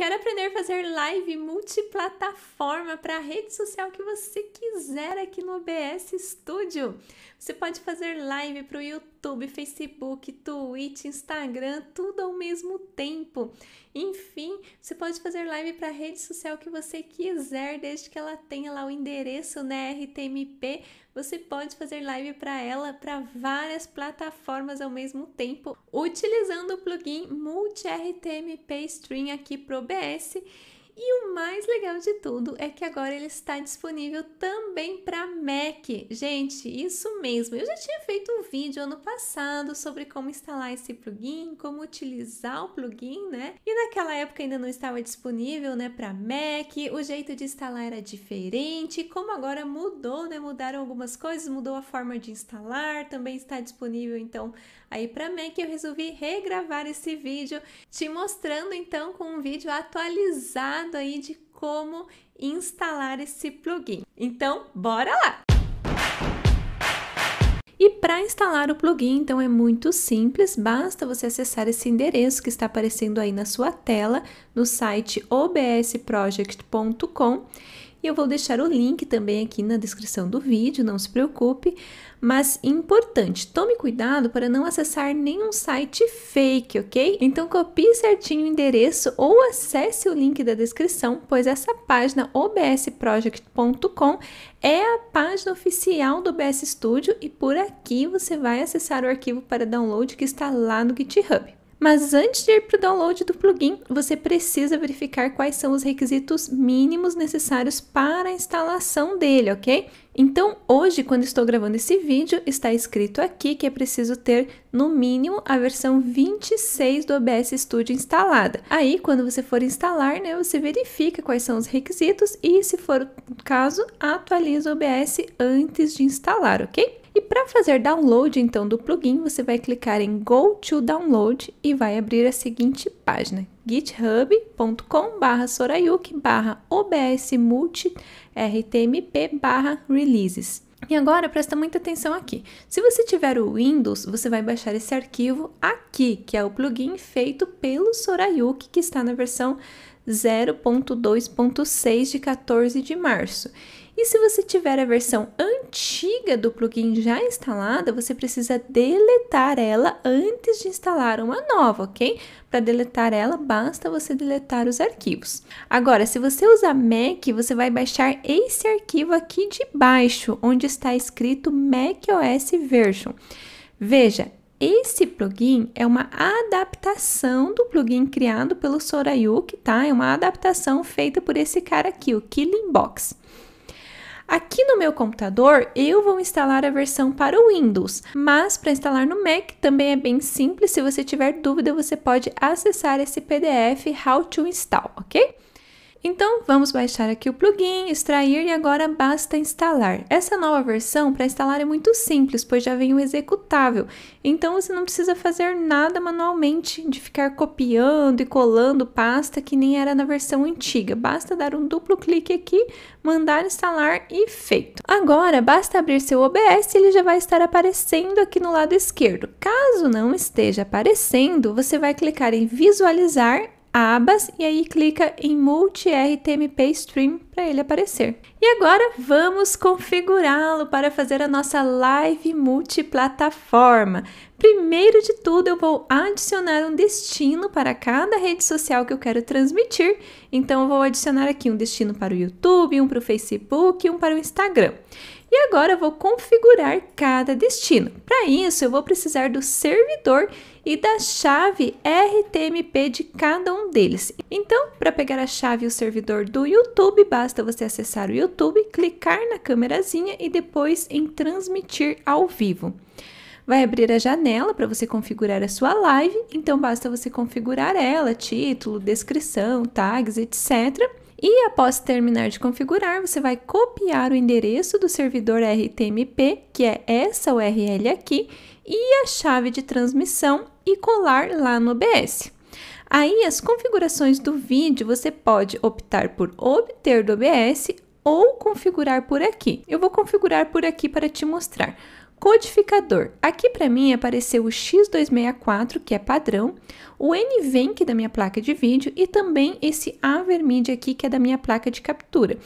Quer aprender a fazer live multiplataforma para a rede social que você quiser aqui no OBS Studio? Você pode fazer live para o YouTube, Facebook, Twitch, Instagram, tudo ao mesmo tempo. Enfim, você pode fazer live para a rede social que você quiser, desde que ela tenha lá o endereço, né? RTMP você pode fazer live para ela para várias plataformas ao mesmo tempo, utilizando o plugin Multi RTMP Stream aqui pro OBS e o mais legal de tudo é que agora ele está disponível também para Mac. Gente, isso mesmo. Eu já tinha feito um vídeo ano passado sobre como instalar esse plugin, como utilizar o plugin, né? E naquela época ainda não estava disponível, né, para Mac. O jeito de instalar era diferente. Como agora mudou, né? Mudaram algumas coisas, mudou a forma de instalar, também está disponível então aí para Mac. Eu resolvi regravar esse vídeo te mostrando então com um vídeo atualizado aí de como instalar esse plugin. Então, bora lá! E para instalar o plugin, então é muito simples, basta você acessar esse endereço que está aparecendo aí na sua tela no site obsproject.com e eu vou deixar o link também aqui na descrição do vídeo, não se preocupe. Mas importante, tome cuidado para não acessar nenhum site fake, ok? Então copie certinho o endereço ou acesse o link da descrição, pois essa página obsproject.com é a página oficial do OBS Studio e por aqui você vai acessar o arquivo para download que está lá no GitHub. Mas antes de ir para o download do plugin, você precisa verificar quais são os requisitos mínimos necessários para a instalação dele, ok? Então, hoje, quando estou gravando esse vídeo, está escrito aqui que é preciso ter, no mínimo, a versão 26 do OBS Studio instalada. Aí, quando você for instalar, né, você verifica quais são os requisitos e, se for o caso, atualiza o OBS antes de instalar, ok? E para fazer download então do plugin, você vai clicar em Go to Download e vai abrir a seguinte página: github.com/sorayuki/obsmulti/rtmp/releases. E agora presta muita atenção aqui. Se você tiver o Windows, você vai baixar esse arquivo aqui, que é o plugin feito pelo Sorayuki, que está na versão 0.2.6 de 14 de março. E se você tiver a versão antiga do plugin já instalada, você precisa deletar ela antes de instalar uma nova, ok? Para deletar ela, basta você deletar os arquivos. Agora, se você usar Mac, você vai baixar esse arquivo aqui de baixo, onde está escrito macOS version. Veja, esse plugin é uma adaptação do plugin criado pelo Sorayuki, tá? É uma adaptação feita por esse cara aqui, o Killing Box. Aqui no meu computador eu vou instalar a versão para o Windows, mas para instalar no Mac também é bem simples. Se você tiver dúvida, você pode acessar esse PDF How to Install, ok? Então vamos baixar aqui o plugin, extrair e agora basta instalar. Essa nova versão para instalar é muito simples, pois já vem o executável, então você não precisa fazer nada manualmente de ficar copiando e colando pasta que nem era na versão antiga. Basta dar um duplo clique aqui, mandar instalar e feito. Agora basta abrir seu OBS e ele já vai estar aparecendo aqui no lado esquerdo. Caso não esteja aparecendo, você vai clicar em visualizar abas e aí clica em multi-RTMP Stream para ele aparecer. E agora vamos configurá-lo para fazer a nossa live multiplataforma. Primeiro de tudo, eu vou adicionar um destino para cada rede social que eu quero transmitir. Então, eu vou adicionar aqui um destino para o YouTube, um para o Facebook e um para o Instagram. E agora eu vou configurar cada destino. Para isso, eu vou precisar do servidor e da chave RTMP de cada um deles. Então, para pegar a chave e o servidor do YouTube, basta você acessar o YouTube, clicar na câmerazinha e depois em transmitir ao vivo. Vai abrir a janela para você configurar a sua live, então basta você configurar ela, título, descrição, tags, etc. E após terminar de configurar, você vai copiar o endereço do servidor RTMP, que é essa URL aqui, e a chave de transmissão e colar lá no OBS. Aí, as configurações do vídeo, você pode optar por obter do OBS ou configurar por aqui. Eu vou configurar por aqui para te mostrar. Codificador. Aqui para mim apareceu o X264, que é padrão, o NVENC da minha placa de vídeo e também esse AverMedia aqui, que é da minha placa de captura.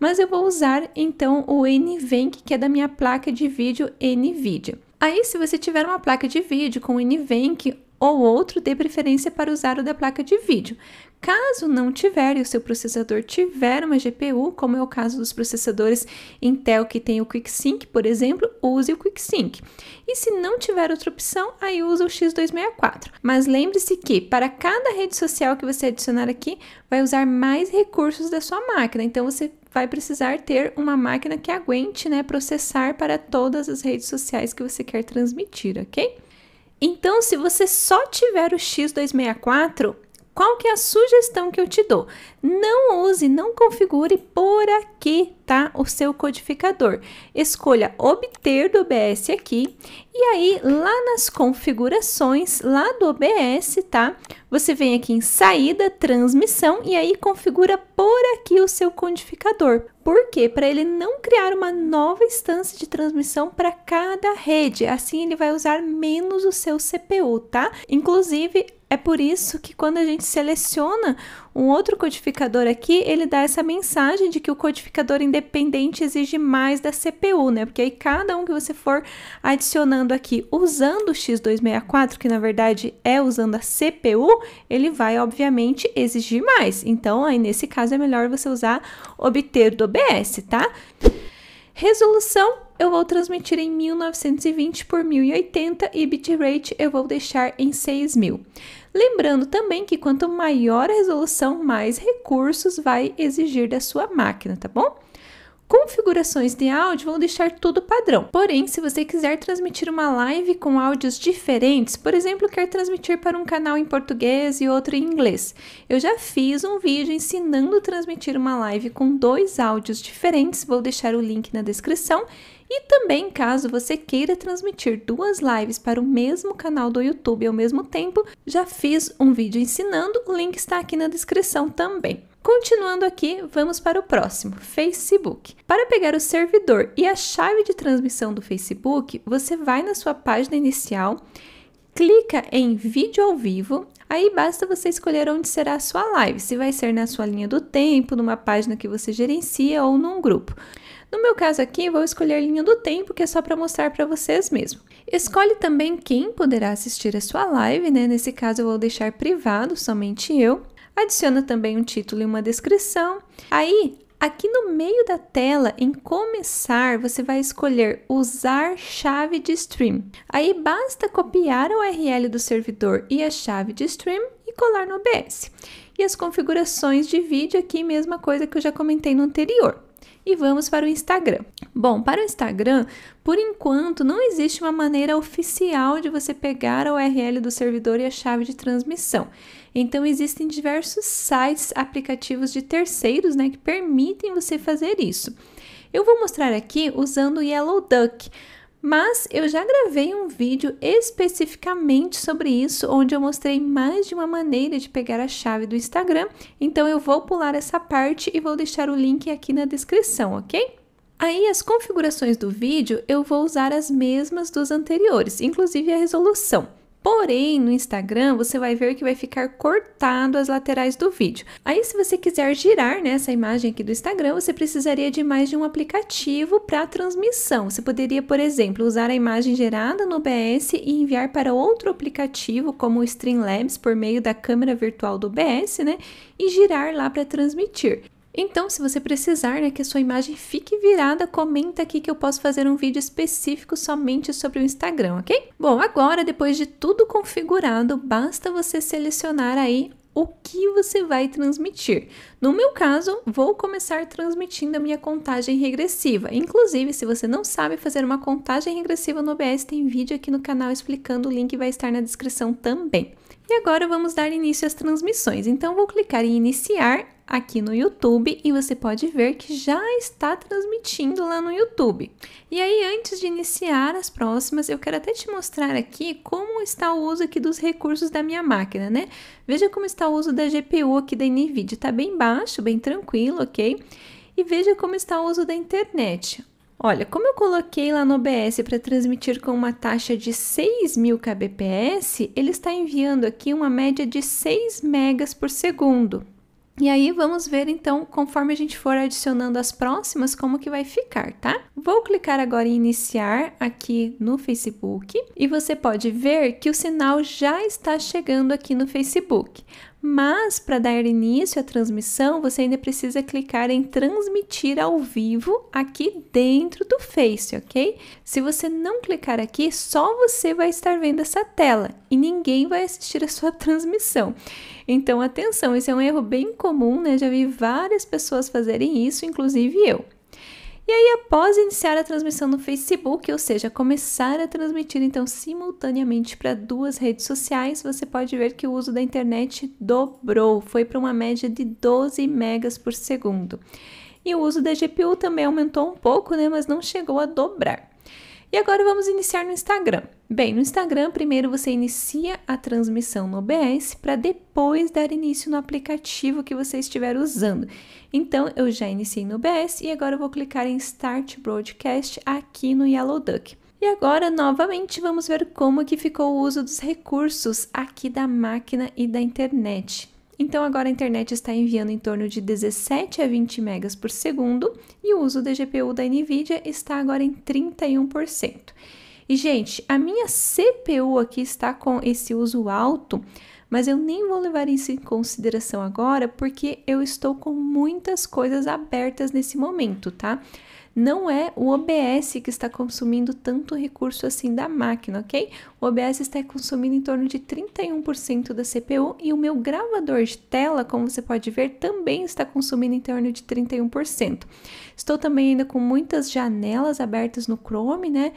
Mas eu vou usar então o NVENC, que é da minha placa de vídeo NVIDIA. Aí, se você tiver uma placa de vídeo com NVENC ou outro, dê preferência para usar o da placa de vídeo. Caso não tiver e o seu processador tiver uma GPU, como é o caso dos processadores Intel que tem o QuickSync, por exemplo, use o QuickSync. E se não tiver outra opção, aí use o X264. Mas lembre-se que para cada rede social que você adicionar aqui, vai usar mais recursos da sua máquina. Então você vai precisar ter uma máquina que aguente, né, processar para todas as redes sociais que você quer transmitir, ok? Então, se você só tiver o X264, qual que é a sugestão que eu te dou? Não use, não configure por aqui, tá? O seu codificador. Escolha obter do OBS aqui e aí lá nas configurações, lá do OBS, tá? Você vem aqui em saída, transmissão e aí configura por aqui o seu codificador. Por quê? Para ele não criar uma nova instância de transmissão para cada rede. Assim ele vai usar menos o seu CPU, tá? Inclusive, é por isso que quando a gente seleciona um outro codificador aqui, ele dá essa mensagem de que o codificador independente exige mais da CPU, né? Porque aí cada um que você for adicionando aqui usando o X264, que na verdade é usando a CPU, ele vai obviamente exigir mais. Então, aí nesse caso é melhor você usar obter do OBS, tá? Resolução eu vou transmitir em 1920 por 1080 e bitrate eu vou deixar em 6000. Lembrando também que quanto maior a resolução, mais recursos vai exigir da sua máquina, tá bom? Configurações de áudio vão deixar tudo padrão. Porém, se você quiser transmitir uma live com áudios diferentes, por exemplo, quer transmitir para um canal em português e outro em inglês, eu já fiz um vídeo ensinando a transmitir uma live com dois áudios diferentes, vou deixar o link na descrição. E também, caso você queira transmitir duas lives para o mesmo canal do YouTube ao mesmo tempo, já fiz um vídeo ensinando, o link está aqui na descrição também. Continuando aqui, vamos para o próximo, Facebook. Para pegar o servidor e a chave de transmissão do Facebook, você vai na sua página inicial, clica em vídeo ao vivo, aí basta você escolher onde será a sua live, se vai ser na sua linha do tempo, numa página que você gerencia ou num grupo. No meu caso aqui, vou escolher linha do tempo, que é só para mostrar para vocês mesmo. Escolhe também quem poderá assistir a sua live, né? Nesse caso eu vou deixar privado, somente eu adiciona também um título e uma descrição. Aí, aqui no meio da tela, em começar, você vai escolher usar chave de stream. Aí basta copiar a URL do servidor e a chave de stream e colar no OBS. E as configurações de vídeo aqui, mesma coisa que eu já comentei no anterior e vamos para o Instagram. Bom, para o Instagram, por enquanto não existe uma maneira oficial de você pegar a URL do servidor e a chave de transmissão. Então existem diversos sites, aplicativos de terceiros, né, que permitem você fazer isso. Eu vou mostrar aqui usando o Yellow Duck, mas eu já gravei um vídeo especificamente sobre isso, onde eu mostrei mais de uma maneira de pegar a chave do Instagram, então eu vou pular essa parte e vou deixar o link aqui na descrição, ok? Aí as configurações do vídeo eu vou usar as mesmas dos anteriores, inclusive a resolução. Porém, no Instagram, você vai ver que vai ficar cortado as laterais do vídeo. Aí, se você quiser girar né, essa imagem aqui do Instagram, você precisaria de mais de um aplicativo para transmissão. Você poderia, por exemplo, usar a imagem gerada no OBS e enviar para outro aplicativo, como o Streamlabs, por meio da câmera virtual do OBS, né? E girar lá para transmitir. Então, se você precisar né, que a sua imagem fique virada, comenta aqui que eu posso fazer um vídeo específico somente sobre o Instagram, ok? Bom, agora, depois de tudo configurado, basta você selecionar aí o que você vai transmitir. No meu caso, vou começar transmitindo a minha contagem regressiva. Inclusive, se você não sabe fazer uma contagem regressiva no OBS, tem vídeo aqui no canal explicando, o link vai estar na descrição também. E agora vamos dar início às transmissões. Então, vou clicar em iniciar aqui no YouTube e você pode ver que já está transmitindo lá no YouTube. E aí, antes de iniciar as próximas, eu quero até te mostrar aqui como está o uso aqui dos recursos da minha máquina, né? Veja como está o uso da GPU aqui da NVIDIA, está bem baixo, bem tranquilo, ok? E veja como está o uso da internet. Olha, como eu coloquei lá no OBS para transmitir com uma taxa de 6.000 kbps, ele está enviando aqui uma média de 6 megas por segundo. E aí vamos ver então, conforme a gente for adicionando as próximas, como que vai ficar, tá? Vou clicar agora em iniciar aqui no Facebook e você pode ver que o sinal já está chegando aqui no Facebook. Mas para dar início à transmissão, você ainda precisa clicar em transmitir ao vivo aqui dentro do Face, ok? Se você não clicar aqui, só você vai estar vendo essa tela e ninguém vai assistir a sua transmissão. Então, atenção, esse é um erro bem comum, né? Já vi várias pessoas fazerem isso, inclusive eu. E aí, após iniciar a transmissão no Facebook, ou seja, começar a transmitir então simultaneamente para duas redes sociais, você pode ver que o uso da internet dobrou, foi para uma média de 12 megas por segundo. E o uso da GPU também aumentou um pouco, né, mas não chegou a dobrar. E agora vamos iniciar no Instagram. Bem, no Instagram, primeiro você inicia a transmissão no OBS para depois dar início no aplicativo que você estiver usando. Então, eu já iniciei no OBS e agora eu vou clicar em Start Broadcast aqui no Yellow Duck. E agora, novamente, vamos ver como que ficou o uso dos recursos aqui da máquina e da internet. Então agora a internet está enviando em torno de 17 a 20 megas por segundo e o uso da GPU da Nvidia está agora em 31%. E gente, a minha CPU aqui está com esse uso alto, mas eu nem vou levar isso em consideração agora porque eu estou com muitas coisas abertas nesse momento, tá? não é o OBS que está consumindo tanto recurso assim da máquina, ok? O OBS está consumindo em torno de 31% da CPU e o meu gravador de tela, como você pode ver, também está consumindo em torno de 31%. Estou também ainda com muitas janelas abertas no Chrome, né?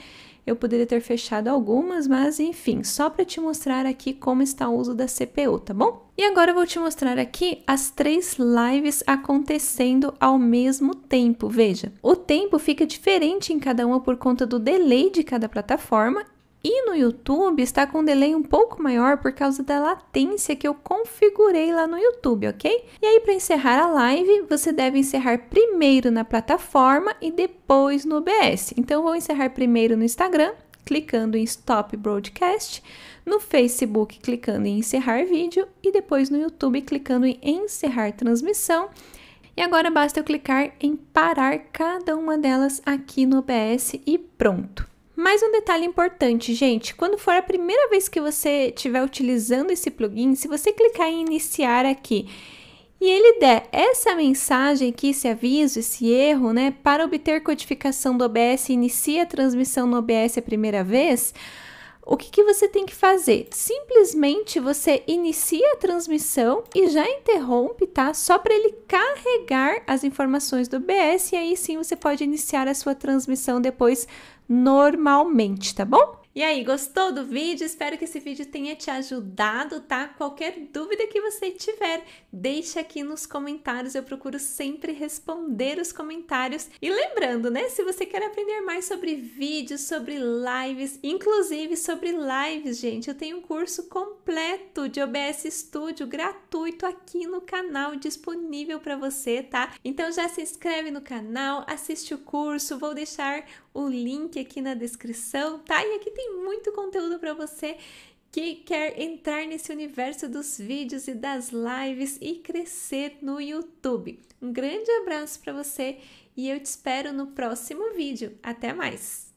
Eu poderia ter fechado algumas, mas enfim, só para te mostrar aqui como está o uso da CPU, tá bom? E agora eu vou te mostrar aqui as três lives acontecendo ao mesmo tempo. Veja, o tempo fica diferente em cada uma por conta do delay de cada plataforma e no YouTube está com um delay um pouco maior por causa da latência que eu configurei lá no YouTube, ok? E aí para encerrar a live, você deve encerrar primeiro na plataforma e depois no OBS. Então eu vou encerrar primeiro no Instagram, clicando em Stop Broadcast, no Facebook clicando em encerrar vídeo e depois no YouTube clicando em encerrar transmissão. E agora basta eu clicar em parar cada uma delas aqui no OBS e pronto. Mais um detalhe importante, gente: quando for a primeira vez que você estiver utilizando esse plugin, se você clicar em iniciar aqui e ele der essa mensagem aqui, esse aviso, esse erro, né, para obter codificação do OBS, inicia a transmissão no OBS a primeira vez o que, que você tem que fazer? Simplesmente você inicia a transmissão e já interrompe, tá? Só para ele carregar as informações do BS e aí sim você pode iniciar a sua transmissão depois normalmente, tá bom? E aí, gostou do vídeo? Espero que esse vídeo tenha te ajudado, tá? Qualquer dúvida que você tiver, deixa aqui nos comentários, eu procuro sempre responder os comentários. E lembrando, né, se você quer aprender mais sobre vídeos, sobre lives, inclusive sobre lives, gente, eu tenho um curso completo de OBS Studio gratuito aqui no canal disponível para você, tá? Então já se inscreve no canal, assiste o curso, vou deixar o link aqui na descrição, tá? E aqui tem muito conteúdo para você que quer entrar nesse universo dos vídeos e das lives e crescer no YouTube. Um grande abraço para você e eu te espero no próximo vídeo. Até mais!